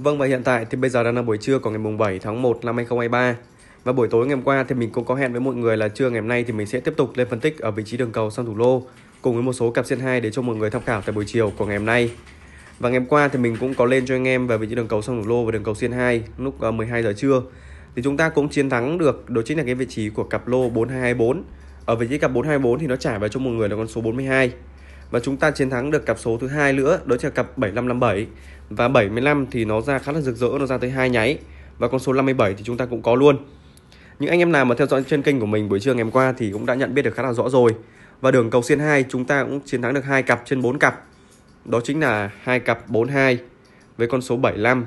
Vâng và hiện tại thì bây giờ đang là buổi trưa của ngày mùng 7 tháng 1 năm 2023. Và buổi tối ngày hôm qua thì mình cũng có hẹn với mọi người là trưa ngày hôm nay thì mình sẽ tiếp tục lên phân tích ở vị trí đường cầu sang thủ lô cùng với một số cặp sen 2 để cho mọi người tham khảo tại buổi chiều của ngày hôm nay. Và ngày hôm qua thì mình cũng có lên cho anh em về vị trí đường cầu sang thủ lô và đường cầu xiên 2 lúc 12 ờ, giờ trưa. Thì chúng ta cũng chiến thắng được đối chính là cái vị trí của cặp lô 4224. Ở vị trí cặp 424 thì nó trả về cho mọi người là con số 42 và chúng ta chiến thắng được cặp số thứ hai nữa đó là cặp 7557 và 75 thì nó ra khá là rực rỡ nó ra tới hai nháy và con số 57 thì chúng ta cũng có luôn những anh em nào mà theo dõi trên kênh của mình buổi trưa ngày hôm qua thì cũng đã nhận biết được khá là rõ rồi và đường cầu xiên 2 chúng ta cũng chiến thắng được hai cặp trên 4 cặp đó chính là hai cặp 42 với con số 75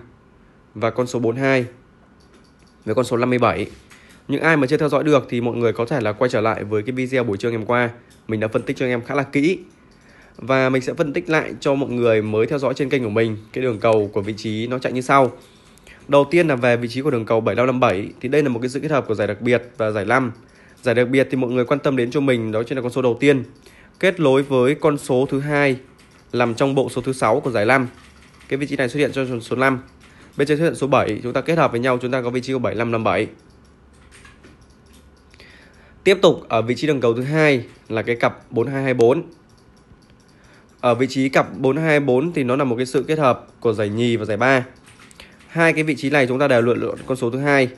và con số 42 với con số 57 những ai mà chưa theo dõi được thì mọi người có thể là quay trở lại với cái video buổi trưa ngày hôm qua mình đã phân tích cho anh em khá là kỹ và mình sẽ phân tích lại cho mọi người mới theo dõi trên kênh của mình cái đường cầu của vị trí nó chạy như sau. Đầu tiên là về vị trí của đường cầu 7557 thì đây là một cái sự kết hợp của giải đặc biệt và giải 5. Giải đặc biệt thì mọi người quan tâm đến cho mình đó chính là con số đầu tiên kết nối với con số thứ hai nằm trong bộ số thứ sáu của giải 5. Cái vị trí này xuất hiện cho số 5. Bên trên xuất hiện số 7, chúng ta kết hợp với nhau chúng ta có vị trí của 7557. Tiếp tục ở vị trí đường cầu thứ hai là cái cặp 4224 ở vị trí cặp 424 thì nó là một cái sự kết hợp của giải nhì và giải ba. Hai cái vị trí này chúng ta đều lựa lựa con số thứ hai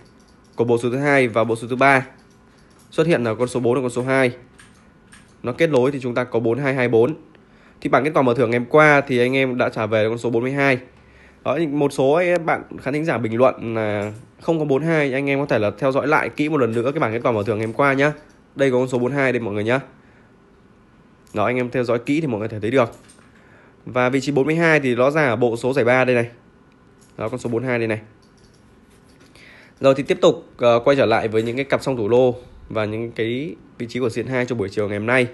của bộ số thứ hai và bộ số thứ ba. Xuất hiện là con số 4 và con số 2. Nó kết nối thì chúng ta có 4224. Thì bảng kết quả mở thưởng ngày hôm qua thì anh em đã trả về con số 42. Đó, một số bạn khán thính giả bình luận là không có 42 anh em có thể là theo dõi lại kỹ một lần nữa cái bảng kết quả mở thưởng ngày hôm qua nhá. Đây có con số 42 đây mọi người nhá đó anh em theo dõi kỹ thì mọi người thể thấy được và vị trí 42 thì nó ra ở bộ số giải 3 đây này đó con số 42 đây này rồi thì tiếp tục uh, quay trở lại với những cái cặp song thủ lô và những cái vị trí của diện 2 cho buổi chiều ngày hôm nay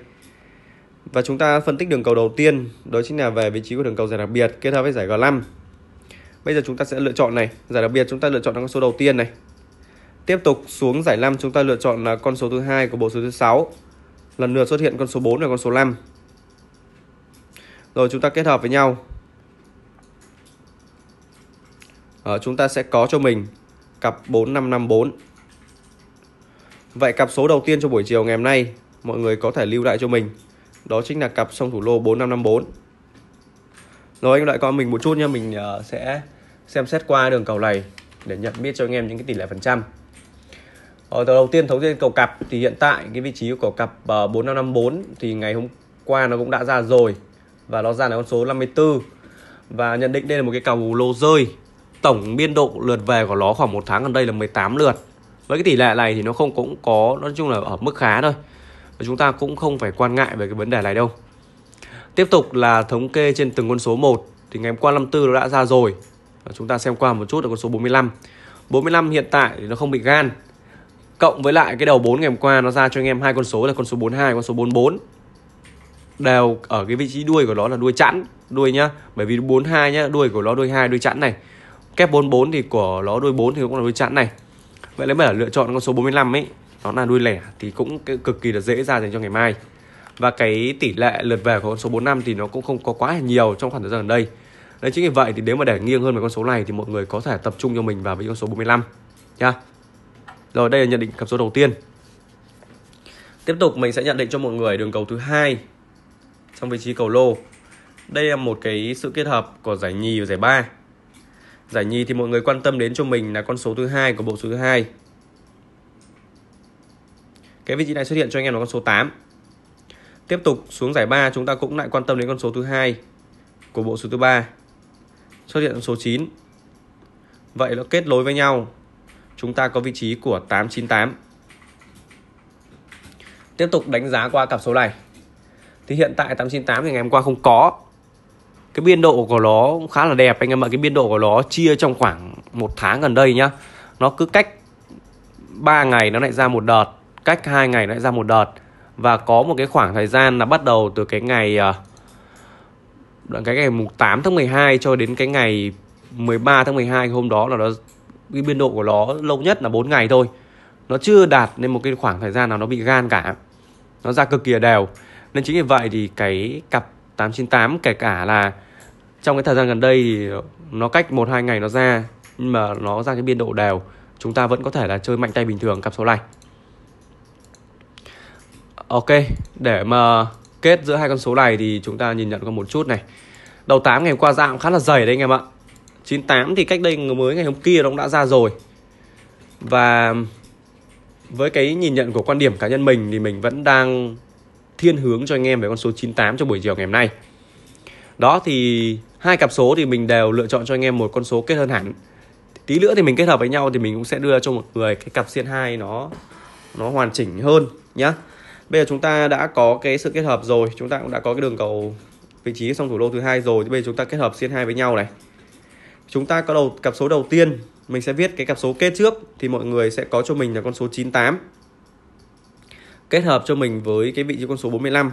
và chúng ta phân tích đường cầu đầu tiên đó chính là về vị trí của đường cầu giải đặc biệt kết hợp với giải G5 bây giờ chúng ta sẽ lựa chọn này giải đặc biệt chúng ta lựa chọn con số đầu tiên này tiếp tục xuống giải 5 chúng ta lựa chọn là con số thứ hai của bộ số thứ 6 lần lượt xuất hiện con số 4 và con số 5. Rồi chúng ta kết hợp với nhau. ở ờ, chúng ta sẽ có cho mình cặp 4554. Vậy cặp số đầu tiên cho buổi chiều ngày hôm nay mọi người có thể lưu lại cho mình. Đó chính là cặp sông thủ lô 4554. Rồi anh đợi con mình một chút nha, mình ờ, sẽ xem xét qua đường cầu này để nhận biết cho anh em những cái tỷ lệ phần trăm. Ờ, đầu tiên thống kê cầu cặp thì hiện tại cái vị trí của cầu cặp uh, ờ, 4554 thì ngày hôm qua nó cũng đã ra rồi và nó ra là con số 54 và nhận định đây là một cái cầu lô rơi tổng biên độ lượt về của nó khoảng một tháng gần đây là 18 lượt với cái tỷ lệ này thì nó không cũng có nói chung là ở mức khá thôi và chúng ta cũng không phải quan ngại về cái vấn đề này đâu tiếp tục là thống kê trên từng con số 1 thì ngày hôm qua 54 nó đã ra rồi và chúng ta xem qua một chút là con số 45 45 hiện tại thì nó không bị gan cộng với lại cái đầu 4 ngày hôm qua nó ra cho anh em hai con số là con số 42 con số 44 đều ở cái vị trí đuôi của nó là đuôi chẵn đuôi nhá bởi vì 42 nhá đuôi của nó đuôi hai đuôi chẵn này kép 44 thì của nó đuôi 4 thì cũng là đuôi chẵn này vậy nếu mà lựa chọn con số 45 ấy nó là đuôi lẻ thì cũng cực kỳ là dễ ra dành cho ngày mai và cái tỷ lệ lượt về của con số 45 thì nó cũng không có quá nhiều trong khoảng thời gian gần đây đấy chính vì vậy thì nếu mà để nghiêng hơn về con số này thì mọi người có thể tập trung cho mình vào với con số 45 nha yeah. Rồi đây là nhận định cặp số đầu tiên. Tiếp tục mình sẽ nhận định cho mọi người đường cầu thứ hai trong vị trí cầu lô. Đây là một cái sự kết hợp của giải nhì và giải ba. Giải nhì thì mọi người quan tâm đến cho mình là con số thứ hai của bộ số thứ hai. Cái vị trí này xuất hiện cho anh em là con số 8. Tiếp tục xuống giải 3 chúng ta cũng lại quan tâm đến con số thứ hai của bộ số thứ ba. Xuất hiện con số 9. Vậy nó kết nối với nhau chúng ta có vị trí của 898 tiếp tục đánh giá qua cặp số này thì hiện tại 898 thì ngày hôm qua không có cái biên độ của nó cũng khá là đẹp anh em ạ cái biên độ của nó chia trong khoảng một tháng gần đây nhá nó cứ cách 3 ngày nó lại ra một đợt cách hai ngày nó lại ra một đợt và có một cái khoảng thời gian là bắt đầu từ cái ngày à, cái ngày mùng 8 tháng 12 cho đến cái ngày 13 tháng 12 hôm đó là nó cái biên độ của nó lâu nhất là 4 ngày thôi nó chưa đạt nên một cái khoảng thời gian nào nó bị gan cả nó ra cực kỳ đều nên chính vì vậy thì cái cặp 898 kể cả là trong cái thời gian gần đây thì nó cách một hai ngày nó ra nhưng mà nó ra cái biên độ đều chúng ta vẫn có thể là chơi mạnh tay bình thường cặp số này ok để mà kết giữa hai con số này thì chúng ta nhìn nhận có một chút này đầu 8 ngày qua dạo khá là dày đấy anh em ạ 98 thì cách đây mới ngày hôm kia nó đã ra rồi và với cái nhìn nhận của quan điểm cá nhân mình thì mình vẫn đang thiên hướng cho anh em về con số 98 cho buổi chiều ngày hôm nay đó thì hai cặp số thì mình đều lựa chọn cho anh em một con số kết hơn hẳn tí nữa thì mình kết hợp với nhau thì mình cũng sẽ đưa cho một người cái cặp xiên hai nó nó hoàn chỉnh hơn nhá bây giờ chúng ta đã có cái sự kết hợp rồi chúng ta cũng đã có cái đường cầu vị trí song thủ lô thứ hai rồi bây giờ chúng ta kết hợp xiên hai với nhau này chúng ta có đầu cặp số đầu tiên mình sẽ viết cái cặp số kết trước thì mọi người sẽ có cho mình là con số 98 kết hợp cho mình với cái vị trí con số 45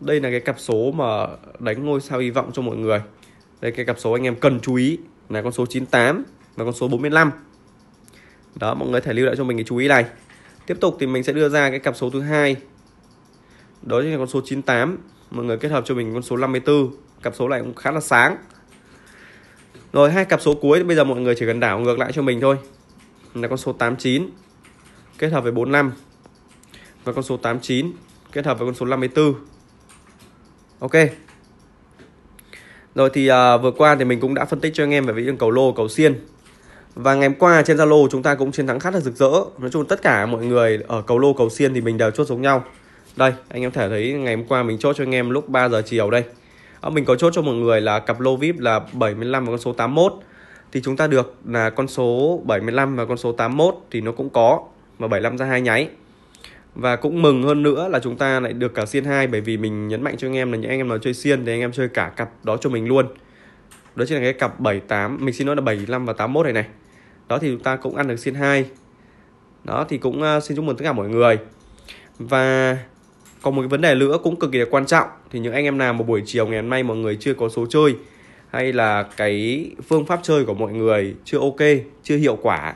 đây là cái cặp số mà đánh ngôi sao hy vọng cho mọi người đây cái cặp số anh em cần chú ý là con số 98 và con số 45 đó mọi người thể lưu lại cho mình cái chú ý này tiếp tục thì mình sẽ đưa ra cái cặp số thứ hai đó chính là con số 98 mọi người kết hợp cho mình con số 54 cặp số này cũng khá là sáng rồi hai cặp số cuối bây giờ mọi người chỉ cần đảo ngược lại cho mình thôi là con số 89 kết hợp với 45 và con số 89 kết hợp với con số 54 ok rồi thì à, vừa qua thì mình cũng đã phân tích cho anh em về vị cầu lô cầu xiên và ngày hôm qua trên Zalo chúng ta cũng chiến thắng khá là rực rỡ nói chung tất cả mọi người ở cầu lô cầu xiên thì mình đều chốt giống nhau đây anh em thể thấy ngày hôm qua mình chốt cho anh em lúc 3 giờ chiều đây Ờ, mình có chốt cho mọi người là cặp lô vip là 75 và con số 81 thì chúng ta được là con số 75 và con số 81 thì nó cũng có mà 75 ra hai nháy và cũng mừng hơn nữa là chúng ta lại được cả xiên 2 bởi vì mình nhấn mạnh cho anh em là những anh em nào chơi xiên thì anh em chơi cả cặp đó cho mình luôn đó chính là cái cặp 78 mình xin nói là 75 và 81 này này đó thì chúng ta cũng ăn được xiên 2 đó thì cũng ờ, xin chúc mừng tất cả mọi người và còn một cái vấn đề nữa cũng cực kỳ là quan trọng thì những anh em nào mà buổi chiều ngày hôm nay mọi người chưa có số chơi hay là cái phương pháp chơi của mọi người chưa ok chưa hiệu quả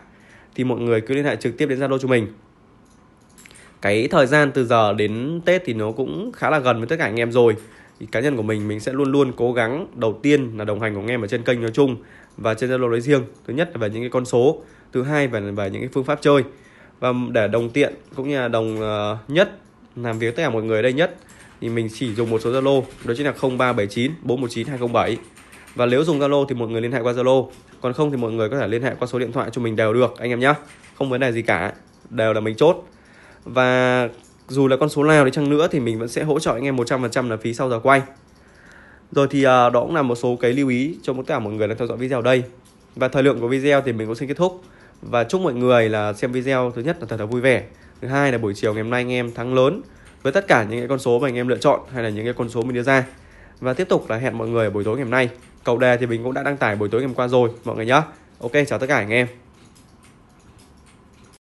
thì mọi người cứ liên hệ trực tiếp đến zalo cho mình cái thời gian từ giờ đến tết thì nó cũng khá là gần với tất cả anh em rồi thì cá nhân của mình mình sẽ luôn luôn cố gắng đầu tiên là đồng hành của anh em ở trên kênh nói chung và trên zalo nói riêng thứ nhất là về những cái con số thứ hai về về những cái phương pháp chơi và để đồng tiện cũng như là đồng ờ, nhất làm việc tất cả mọi người ở đây nhất thì mình chỉ dùng một số Zalo đó chính là 0379 419 207 và nếu dùng Zalo thì mọi người liên hệ qua Zalo còn không thì mọi người có thể liên hệ qua số điện thoại cho mình đều được anh em nhé không vấn đề gì cả đều là mình chốt và dù là con số nào đi chăng nữa thì mình vẫn sẽ hỗ trợ anh em 100% là phí sau giờ quay rồi thì à, đó cũng là một số cái lưu ý cho tất cả mọi người đang theo dõi video đây và thời lượng của video thì mình cũng xin kết thúc và chúc mọi người là xem video thứ nhất là thật là vui vẻ thứ hai là buổi chiều ngày hôm nay anh em thắng lớn với tất cả những cái con số mà anh em lựa chọn hay là những cái con số mình đưa ra và tiếp tục là hẹn mọi người ở buổi tối ngày hôm nay cầu đề thì mình cũng đã đăng tải buổi tối ngày hôm qua rồi mọi người nhá ok chào tất cả anh em